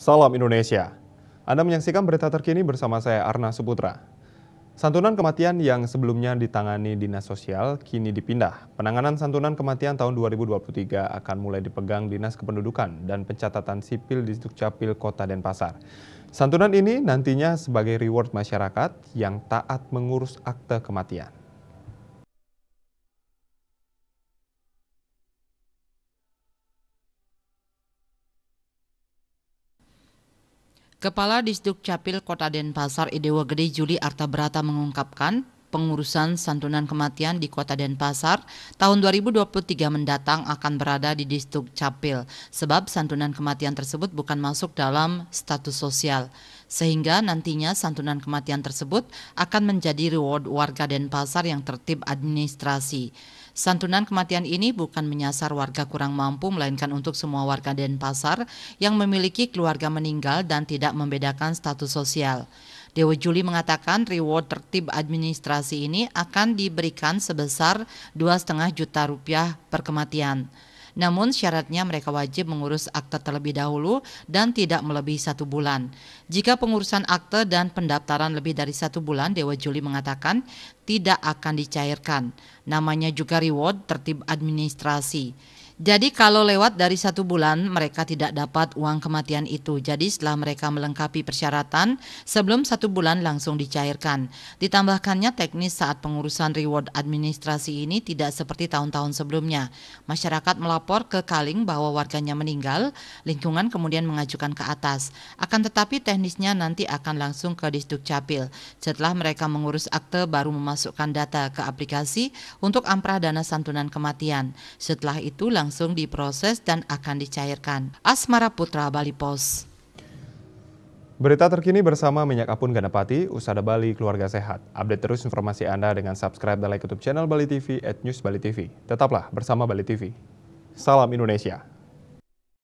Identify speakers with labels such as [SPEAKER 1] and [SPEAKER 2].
[SPEAKER 1] Salam Indonesia. Anda menyaksikan berita terkini bersama saya Arna Suputra. Santunan kematian yang sebelumnya ditangani Dinas Sosial kini dipindah. Penanganan santunan kematian tahun 2023 akan mulai dipegang Dinas Kependudukan dan Pencatatan Sipil di Dukcapil Kota Denpasar. Santunan ini nantinya sebagai reward masyarakat yang taat mengurus akte kematian.
[SPEAKER 2] Kepala Disduk Capil Kota Denpasar Idewa Gede Juli Arta Brata mengungkapkan pengurusan santunan kematian di Kota Denpasar tahun 2023 mendatang akan berada di Disduk Capil sebab santunan kematian tersebut bukan masuk dalam status sosial sehingga nantinya santunan kematian tersebut akan menjadi reward warga Denpasar yang tertib administrasi. Santunan kematian ini bukan menyasar warga kurang mampu, melainkan untuk semua warga Denpasar yang memiliki keluarga meninggal dan tidak membedakan status sosial. Dewa Juli mengatakan reward tertib administrasi ini akan diberikan sebesar 2,5 juta rupiah per kematian. Namun syaratnya mereka wajib mengurus akte terlebih dahulu dan tidak melebihi satu bulan. Jika pengurusan akte dan pendaftaran lebih dari satu bulan, Dewa Juli mengatakan tidak akan dicairkan. Namanya juga reward tertib administrasi. Jadi kalau lewat dari satu bulan mereka tidak dapat uang kematian itu. Jadi setelah mereka melengkapi persyaratan sebelum satu bulan langsung dicairkan. Ditambahkannya teknis saat pengurusan reward administrasi ini tidak seperti tahun-tahun sebelumnya. Masyarakat melapor ke Kaling bahwa warganya meninggal, lingkungan kemudian mengajukan ke atas. Akan tetapi teknisnya nanti akan langsung ke Disduk Capil. Setelah mereka mengurus akte baru memasukkan data ke aplikasi untuk amprah dana santunan kematian. Setelah itu langsung langsung diproses dan akan dicairkan. Asmara Putra Bali Pos.
[SPEAKER 1] Berita terkini bersama Minyak Apun Ganapati, Usada Bali, Keluarga Sehat. Update terus informasi Anda dengan subscribe dan like YouTube channel Bali TV at News Bali TV. Tetaplah bersama Bali TV. Salam Indonesia.